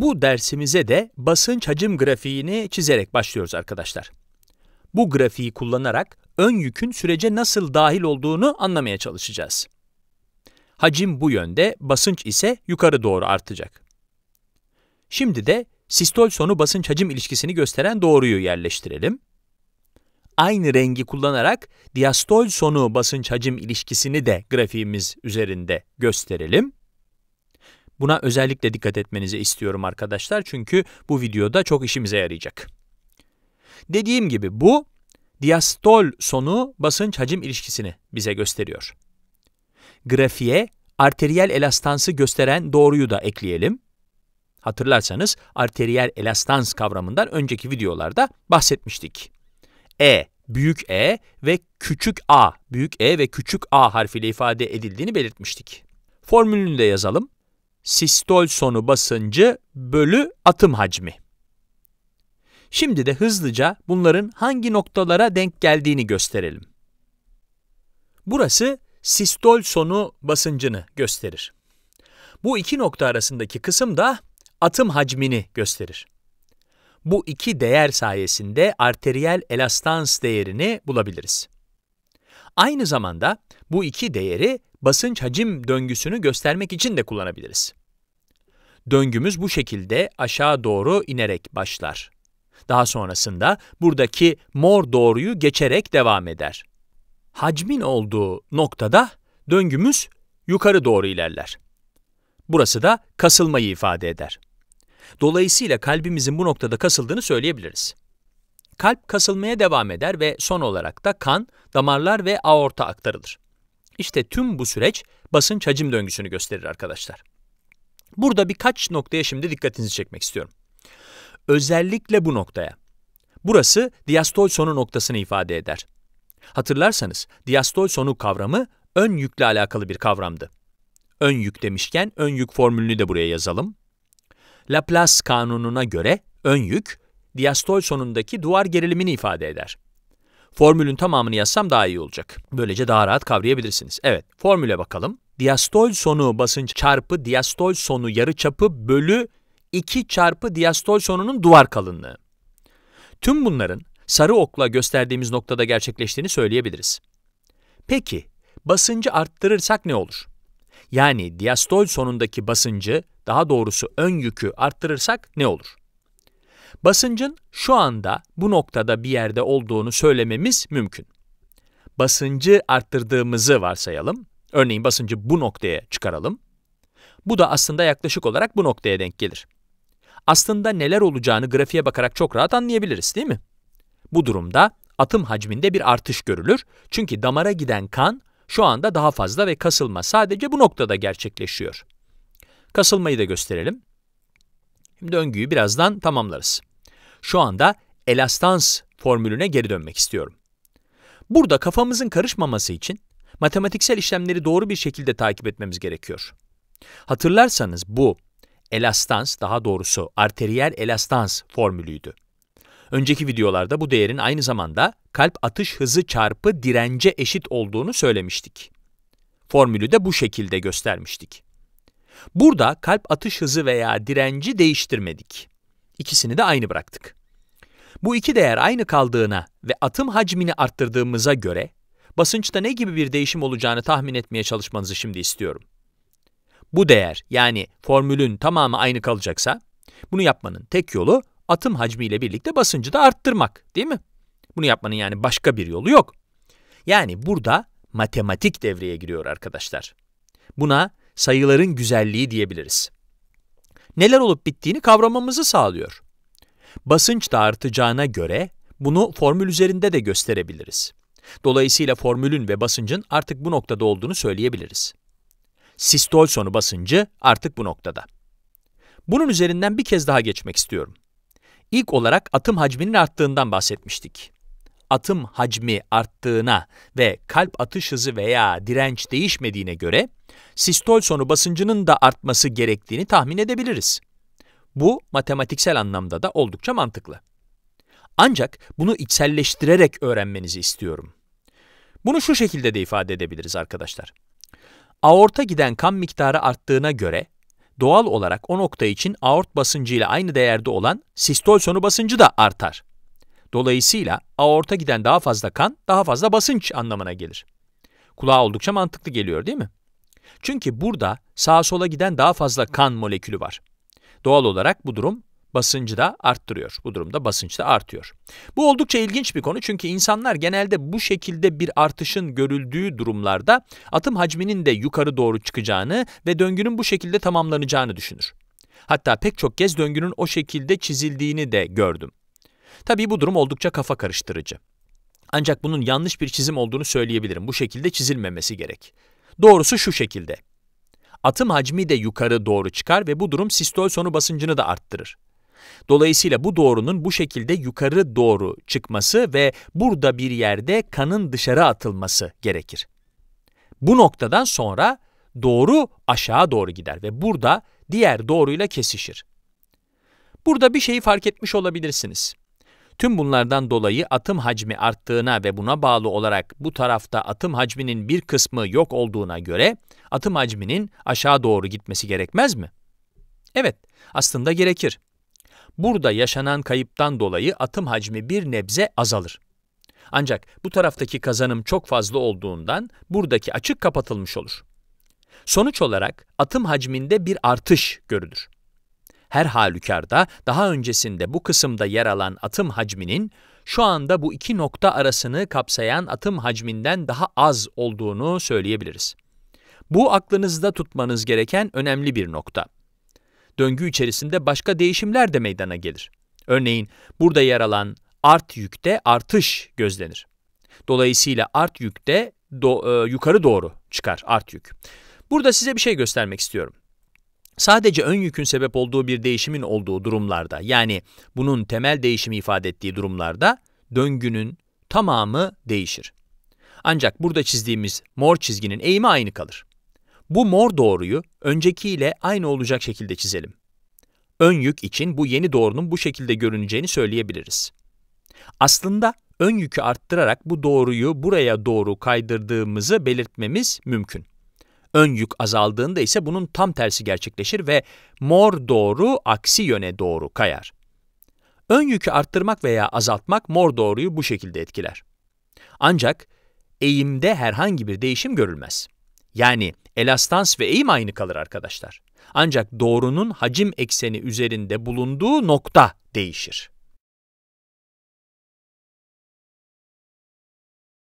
Bu dersimize de basınç hacim grafiğini çizerek başlıyoruz arkadaşlar. Bu grafiği kullanarak ön yükün sürece nasıl dahil olduğunu anlamaya çalışacağız. Hacim bu yönde, basınç ise yukarı doğru artacak. Şimdi de sistol sonu basınç hacim ilişkisini gösteren doğruyu yerleştirelim. Aynı rengi kullanarak diastol sonu basınç hacim ilişkisini de grafiğimiz üzerinde gösterelim. Buna özellikle dikkat etmenizi istiyorum arkadaşlar çünkü bu videoda çok işimize yarayacak. Dediğim gibi bu diastol sonu basınç hacim ilişkisini bize gösteriyor. Grafiğe arteriyel elastansı gösteren doğruyu da ekleyelim. Hatırlarsanız arteriyel elastans kavramından önceki videolarda bahsetmiştik. E, büyük E ve küçük a, büyük E ve küçük a harfiyle ifade edildiğini belirtmiştik. Formülünü de yazalım sistol sonu basıncı bölü atım hacmi. Şimdi de hızlıca bunların hangi noktalara denk geldiğini gösterelim. Burası sistol sonu basıncını gösterir. Bu iki nokta arasındaki kısım da atım hacmini gösterir. Bu iki değer sayesinde arteriyel elastans değerini bulabiliriz. Aynı zamanda bu iki değeri basınç hacim döngüsünü göstermek için de kullanabiliriz. Döngümüz bu şekilde aşağı doğru inerek başlar. Daha sonrasında buradaki mor doğruyu geçerek devam eder. Hacmin olduğu noktada döngümüz yukarı doğru ilerler. Burası da kasılmayı ifade eder. Dolayısıyla kalbimizin bu noktada kasıldığını söyleyebiliriz. Kalp kasılmaya devam eder ve son olarak da kan damarlar ve aorta aktarılır. İşte tüm bu süreç basınç hacim döngüsünü gösterir arkadaşlar. Burada birkaç noktaya şimdi dikkatinizi çekmek istiyorum. Özellikle bu noktaya. Burası diastol sonu noktasını ifade eder. Hatırlarsanız diastol sonu kavramı ön yükle alakalı bir kavramdı. Ön yük demişken ön yük formülünü de buraya yazalım. Laplace kanununa göre ön yük diastol sonundaki duvar gerilimini ifade eder. Formülün tamamını yazsam daha iyi olacak. Böylece daha rahat kavrayabilirsiniz. Evet, formüle bakalım. Diastol sonu basınç çarpı diastol sonu yarı çapı bölü 2 çarpı diastol sonunun duvar kalınlığı. Tüm bunların sarı okla gösterdiğimiz noktada gerçekleştiğini söyleyebiliriz. Peki, basıncı arttırırsak ne olur? Yani diastol sonundaki basıncı, daha doğrusu ön yükü arttırırsak ne olur? Basıncın şu anda bu noktada bir yerde olduğunu söylememiz mümkün. Basıncı arttırdığımızı varsayalım. Örneğin basıncı bu noktaya çıkaralım. Bu da aslında yaklaşık olarak bu noktaya denk gelir. Aslında neler olacağını grafiğe bakarak çok rahat anlayabiliriz değil mi? Bu durumda atım hacminde bir artış görülür. Çünkü damara giden kan şu anda daha fazla ve kasılma sadece bu noktada gerçekleşiyor. Kasılmayı da gösterelim. Şimdi döngüyü birazdan tamamlarız. Şu anda elastans formülüne geri dönmek istiyorum. Burada kafamızın karışmaması için matematiksel işlemleri doğru bir şekilde takip etmemiz gerekiyor. Hatırlarsanız bu elastans daha doğrusu arteriyel elastans formülüydü. Önceki videolarda bu değerin aynı zamanda kalp atış hızı çarpı dirence eşit olduğunu söylemiştik. Formülü de bu şekilde göstermiştik. Burada kalp atış hızı veya direnci değiştirmedik. İkisini de aynı bıraktık. Bu iki değer aynı kaldığına ve atım hacmini arttırdığımıza göre basınçta ne gibi bir değişim olacağını tahmin etmeye çalışmanızı şimdi istiyorum. Bu değer yani formülün tamamı aynı kalacaksa bunu yapmanın tek yolu atım hacmiyle birlikte basıncı da arttırmak değil mi? Bunu yapmanın yani başka bir yolu yok. Yani burada matematik devreye giriyor arkadaşlar. Buna sayıların güzelliği diyebiliriz. Neler olup bittiğini kavramamızı sağlıyor. Basınç da artacağına göre bunu formül üzerinde de gösterebiliriz. Dolayısıyla formülün ve basıncın artık bu noktada olduğunu söyleyebiliriz. Sistol sonu basıncı artık bu noktada. Bunun üzerinden bir kez daha geçmek istiyorum. İlk olarak atım hacminin arttığından bahsetmiştik atım hacmi arttığına ve kalp atış hızı veya direnç değişmediğine göre sistol sonu basıncının da artması gerektiğini tahmin edebiliriz. Bu matematiksel anlamda da oldukça mantıklı. Ancak bunu içselleştirerek öğrenmenizi istiyorum. Bunu şu şekilde de ifade edebiliriz arkadaşlar. Aorta giden kan miktarı arttığına göre doğal olarak o nokta için aort basıncı ile aynı değerde olan sistol sonu basıncı da artar. Dolayısıyla aorta giden daha fazla kan, daha fazla basınç anlamına gelir. Kulağa oldukça mantıklı geliyor değil mi? Çünkü burada sağa sola giden daha fazla kan molekülü var. Doğal olarak bu durum basıncı da arttırıyor. Bu durumda basınç da artıyor. Bu oldukça ilginç bir konu çünkü insanlar genelde bu şekilde bir artışın görüldüğü durumlarda atım hacminin de yukarı doğru çıkacağını ve döngünün bu şekilde tamamlanacağını düşünür. Hatta pek çok kez döngünün o şekilde çizildiğini de gördüm. Tabii bu durum oldukça kafa karıştırıcı. Ancak bunun yanlış bir çizim olduğunu söyleyebilirim. Bu şekilde çizilmemesi gerek. Doğrusu şu şekilde. Atım hacmi de yukarı doğru çıkar ve bu durum sistol sonu basıncını da arttırır. Dolayısıyla bu doğrunun bu şekilde yukarı doğru çıkması ve burada bir yerde kanın dışarı atılması gerekir. Bu noktadan sonra doğru aşağı doğru gider ve burada diğer doğruyla kesişir. Burada bir şeyi fark etmiş olabilirsiniz. Tüm bunlardan dolayı atım hacmi arttığına ve buna bağlı olarak bu tarafta atım hacminin bir kısmı yok olduğuna göre atım hacminin aşağı doğru gitmesi gerekmez mi? Evet, aslında gerekir. Burada yaşanan kayıptan dolayı atım hacmi bir nebze azalır. Ancak bu taraftaki kazanım çok fazla olduğundan buradaki açık kapatılmış olur. Sonuç olarak atım hacminde bir artış görülür. Her halükarda daha öncesinde bu kısımda yer alan atım hacminin şu anda bu iki nokta arasını kapsayan atım hacminden daha az olduğunu söyleyebiliriz. Bu aklınızda tutmanız gereken önemli bir nokta. Döngü içerisinde başka değişimler de meydana gelir. Örneğin burada yer alan art yükte artış gözlenir. Dolayısıyla art yükte do, e, yukarı doğru çıkar art yük. Burada size bir şey göstermek istiyorum. Sadece ön yükün sebep olduğu bir değişimin olduğu durumlarda, yani bunun temel değişimi ifade ettiği durumlarda, döngünün tamamı değişir. Ancak burada çizdiğimiz mor çizginin eğimi aynı kalır. Bu mor doğruyu öncekiyle aynı olacak şekilde çizelim. Ön yük için bu yeni doğrunun bu şekilde görüneceğini söyleyebiliriz. Aslında ön yükü arttırarak bu doğruyu buraya doğru kaydırdığımızı belirtmemiz mümkün. Ön yük azaldığında ise bunun tam tersi gerçekleşir ve mor doğru aksi yöne doğru kayar. Ön yükü arttırmak veya azaltmak mor doğruyu bu şekilde etkiler. Ancak eğimde herhangi bir değişim görülmez. Yani elastans ve eğim aynı kalır arkadaşlar. Ancak doğrunun hacim ekseni üzerinde bulunduğu nokta değişir.